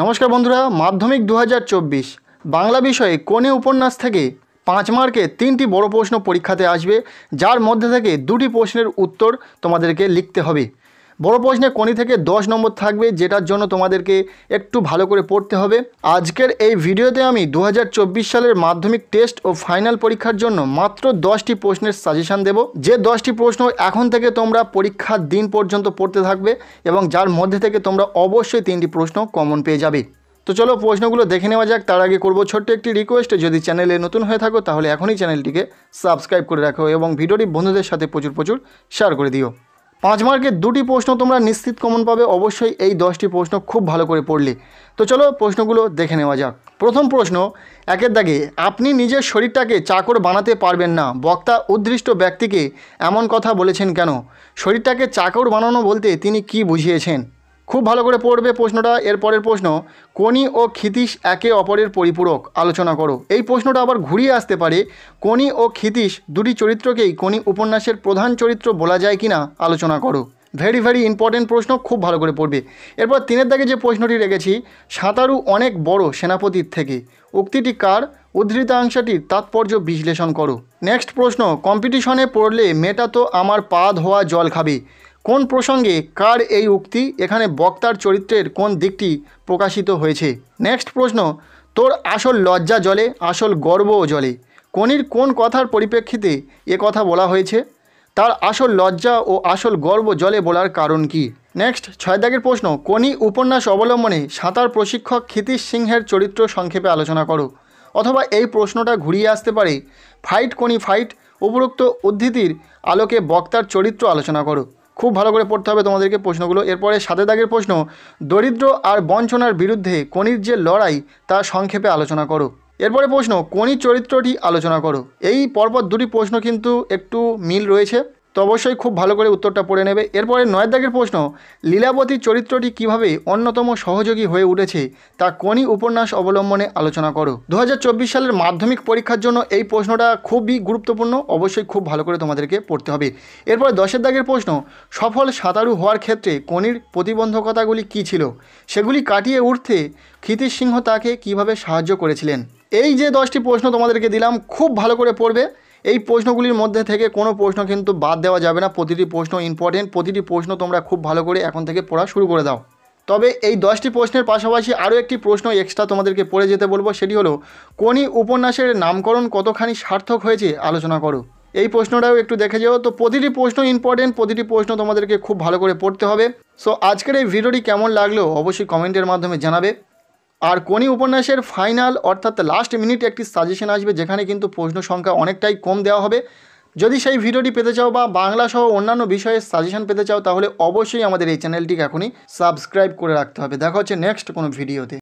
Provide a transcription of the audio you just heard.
নমস্কার বন্ধুরা মাধ্যমিক দু বাংলা বিষয়ে কোনে উপন্যাস থেকে পাঁচ মার্কে তিনটি বড় প্রশ্ন পরীক্ষাতে আসবে যার মধ্যে থেকে দুটি প্রশ্নের উত্তর তোমাদেরকে লিখতে হবে বড় প্রশ্নে কোনি থেকে দশ নম্বর থাকবে যেটার জন্য তোমাদেরকে একটু ভালো করে পড়তে হবে আজকের এই ভিডিওতে আমি দু সালের মাধ্যমিক টেস্ট ও ফাইনাল পরীক্ষার জন্য মাত্র দশটি প্রশ্নের সাজেশান দেব যে দশটি প্রশ্ন এখন থেকে তোমরা পরীক্ষার দিন পর্যন্ত পড়তে থাকবে এবং যার মধ্যে থেকে তোমরা অবশ্যই তিনটি প্রশ্ন কমন পেয়ে যাবে তো চলো প্রশ্নগুলো দেখে নেওয়া যাক তার আগে করবো ছোট্ট একটি রিকোয়েস্ট যদি চ্যানেলে নতুন হয়ে থাকো তাহলে এখনই চ্যানেলটিকে সাবস্ক্রাইব করে রাখো এবং ভিডিওটি বন্ধুদের সাথে প্রচুর প্রচুর শেয়ার করে দিও পাঁচ মার্কের দুটি প্রশ্ন তোমরা নিশ্চিত কমন পাবে অবশ্যই এই দশটি প্রশ্ন খুব ভালো করে পড়লে তো চলো প্রশ্নগুলো দেখে নেওয়া যাক প্রথম প্রশ্ন একের দাগে আপনি নিজের শরীরটাকে চাকর বানাতে পারবেন না বক্তা উদ্দৃষ্ট ব্যক্তিকে এমন কথা বলেছেন কেন শরীরটাকে চাকর বানানো বলতে তিনি কি বুঝিয়েছেন খুব ভালো করে পড়বে প্রশ্নটা এরপরের প্রশ্ন কনি ও ক্ষিতিশ একে অপরের পরিপূরক আলোচনা করো এই প্রশ্নটা আবার ঘুরিয়ে আসতে পারে কনি ও ক্ষিতিশ দুটি চরিত্রকেই কনি উপন্যাসের প্রধান চরিত্র বলা যায় কি না আলোচনা করো ভেরি ভেরি ইম্পর্টেন্ট প্রশ্ন খুব ভালো করে পড়বে এরপর তিনের দাগে যে প্রশ্নটি রেখেছি সাঁতারু অনেক বড় সেনাপতির থেকে উক্তিটি কার উদ্ধৃতাংশটির তাৎপর্য বিশ্লেষণ করো নেক্সট প্রশ্ন কম্পিটিশনে পড়লে মেটা তো আমার পা ধোয়া জল খাবে কোন প্রসঙ্গে কার এই উক্তি এখানে বক্তার চরিত্রের কোন দিকটি প্রকাশিত হয়েছে নেক্সট প্রশ্ন তোর আসল লজ্জা জলে আসল গর্বও জলে কোনির কোন কথার পরিপ্রেক্ষিতে এ কথা বলা হয়েছে তার আসল লজ্জা ও আসল গর্ব জলে বলার কারণ কি নেক্সট ছয় দাগের প্রশ্ন কোনি উপন্যাস অবলম্বনে সাঁতার প্রশিক্ষক ক্ষিতিশ সিংহের চরিত্র সংক্ষেপে আলোচনা করো অথবা এই প্রশ্নটা ঘুরিয়ে আসতে পারে ফাইট কোনি ফাইট উপরোক্ত উদ্ধৃতির আলোকে বক্তার চরিত্র আলোচনা করো খুব ভালো করে পড়তে হবে তোমাদেরকে প্রশ্নগুলো এরপরে সাথে দাগের প্রশ্ন দরিদ্র আর বঞ্চনার বিরুদ্ধে কণির যে লড়াই তা সংক্ষেপে আলোচনা করো এরপরে প্রশ্ন কোনি চরিত্রটি আলোচনা করো এই পরপর দুটি প্রশ্ন কিন্তু একটু মিল রয়েছে তো অবশ্যই খুব ভালো করে উত্তরটা পড়ে নেবে এরপরে নয় দাগের প্রশ্ন লীলাবতী চরিত্রটি কিভাবে অন্যতম সহযোগী হয়ে উঠেছে তা কনি উপন্যাস অবলম্বনে আলোচনা করো দু সালের মাধ্যমিক পরীক্ষার জন্য এই প্রশ্নটা খুবই গুরুত্বপূর্ণ অবশ্যই খুব ভালো করে তোমাদেরকে পড়তে হবে এরপরে দশের দাগের প্রশ্ন সফল সাঁতারু হওয়ার ক্ষেত্রে কনির প্রতিবন্ধকতাগুলি কি ছিল সেগুলি কাটিয়ে উঠতে ক্ষিতিসিংহ তাকে কিভাবে সাহায্য করেছিলেন এই যে দশটি প্রশ্ন তোমাদেরকে দিলাম খুব ভালো করে পড়বে এই প্রশ্নগুলির মধ্যে থেকে কোনো প্রশ্ন কিন্তু বাদ দেওয়া যাবে না প্রতিটি প্রশ্ন ইম্পর্টেন্ট প্রতিটি প্রশ্ন তোমরা খুব ভালো করে এখন থেকে পড়া শুরু করে দাও তবে এই দশটি প্রশ্নের পাশাপাশি আরও একটি প্রশ্ন এক্সট্রা তোমাদেরকে পড়ে যেতে বলবো সেটি হলো কোনি উপন্যাসের নামকরণ কতখানি সার্থক হয়েছে আলোচনা করো এই প্রশ্নটাও একটু দেখে যাও তো প্রতিটি প্রশ্ন ইম্পর্টেন্ট প্রতিটি প্রশ্ন তোমাদেরকে খুব ভালো করে পড়তে হবে সো আজকের এই ভিডিওটি কেমন লাগলো অবশ্যই কমেন্টের মাধ্যমে জানাবে আর কোনি উপন্যাসের ফাইনাল অর্থাৎ লাস্ট মিনিটে একটি সাজেশন আসবে যেখানে কিন্তু প্রশ্ন সংখ্যা অনেকটাই কম দেওয়া হবে যদি সেই ভিডিওটি পেতে চাও বা বাংলা সহ অন্যান্য বিষয়ে সাজেশন পেতে চাও তাহলে অবশ্যই আমাদের এই চ্যানেলটিকে এখনই সাবস্ক্রাইব করে রাখতে হবে দেখা হচ্ছে নেক্সট কোনো ভিডিওতে